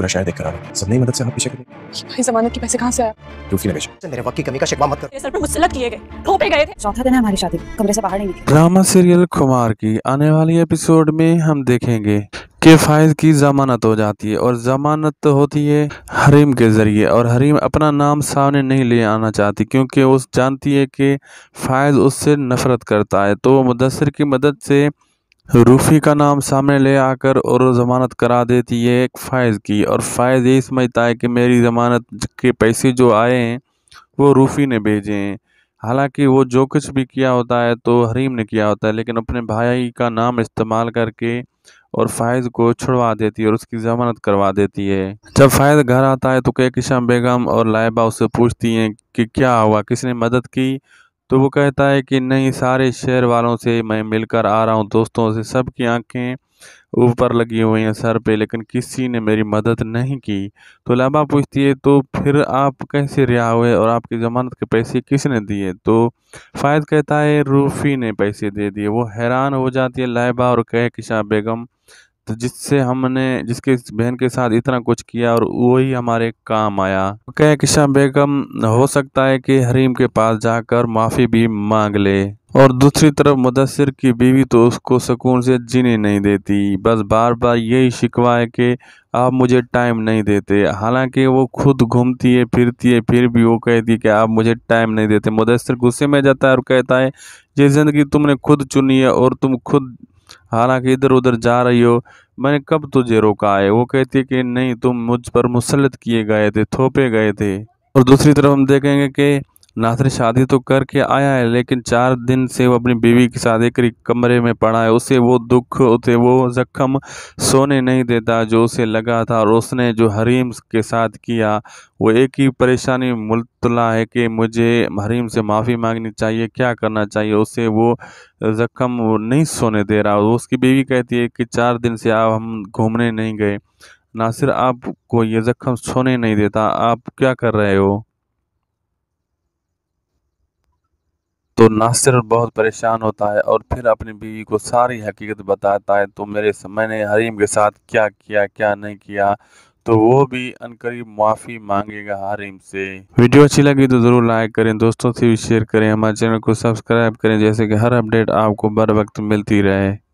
पूरा शहर देख सब नहीं मदद से आप पीछे करें भाई जमानत के पैसे कहां से आया टूफी नरेश मेरे वक्त की कमी का शिकवा मत कर सर पे मुसलत किए गए ठोपे गए थे चौथा दिन है हमारी शादी कमरे से बाहर नहीं निकले ड्रामा सीरियल कुमार की आने वाली एपिसोड में हम देखेंगे के फाइज की जमानत हो जाती है और जमानत होती है हरीम के ज़रिए और हरीम अपना नाम सामने नहीं ले आना चाहती क्योंकि उस जानती है कि फायज उससे नफरत करता है तो वो मुदसर की मदद से रूफ़ी का नाम सामने ले आकर और ज़मानत करा देती है एक फ़ायज़ की और फ़ायज़ ये समझता है कि मेरी ज़मानत के पैसे जो आए हैं वो रूफ़ी ने भेजे हैं हालांकि वो जो कुछ भी किया होता है तो हरीम ने किया होता है लेकिन अपने भाई का नाम इस्तेमाल करके और फ़ायज़ को छुड़वा देती है और उसकी ज़मानत करवा देती है जब फ़ायज़ घर आता है तो कैकशा बेगम और लाइबा उससे पूछती हैं कि क्या हुआ किसने मदद की तो वो कहता है कि नहीं सारे शहर वालों से मैं मिलकर आ रहा हूँ दोस्तों से सबकी आंखें आँखें ऊपर लगी हुई हैं सर पे लेकिन किसी ने मेरी मदद नहीं की तो लाबा पूछती है तो फिर आप कैसे रिहा हुए और आपकी ज़मानत के पैसे किसने दिए तो फ़ायद कहता है रूफ़ी ने पैसे दे दिए वो हैरान हो जाती है लाइबा और कह किशा बेगम तो जिससे हमने जिसके बहन के साथ इतना कुछ किया और वही हमारे काम आया कह किशा बेगम हो सकता है कि हरीम के पास जाकर माफ़ी भी मांग ले और दूसरी तरफ मुदसर की बीवी तो उसको सुकून से जीने नहीं देती बस बार बार यही शिकवा है कि आप मुझे टाइम नहीं देते हालांकि वो खुद घूमती है फिरती है फिर भी वो कहती है कि आप मुझे टाइम नहीं देते मुदसर गुस्से में जाता है और कहता है ये ज़िंदगी तुमने खुद चुनी है और तुम खुद हालांकि इधर उधर जा रही हो मैंने कब तुझे रोका है वो कहती है कि नहीं तुम मुझ पर मुसलत किए गए थे थोपे गए थे और दूसरी तरफ हम देखेंगे कि नासिर शादी तो करके आया है लेकिन चार दिन से वो अपनी बीवी के साथ एक कमरे में पड़ा है उसे वो दुख उसे वो जख्म सोने नहीं देता जो उसे लगा था और उसने जो हरीम के साथ किया वो एक ही परेशानी मुलतला है कि मुझे हरीम से माफ़ी मांगनी चाहिए क्या करना चाहिए उसे वो जख्म नहीं सोने दे रहा वो उसकी बीवी कहती है कि चार दिन से आप हम घूमने नहीं गए नासिर आपको ये जख्म सोने नहीं देता आप क्या कर रहे हो तो नासिर बहुत परेशान होता है और फिर अपनी बीवी को सारी हकीकत बताता है तो मेरे मैंने हरीम के साथ क्या किया क्या नहीं किया तो वो भी अनकरीब माफ़ी मांगेगा हरीम से वीडियो अच्छी लगी तो ज़रूर लाइक करें दोस्तों से भी शेयर करें हमारे चैनल को सब्सक्राइब करें जैसे कि हर अपडेट आपको बर वक्त मिलती रहे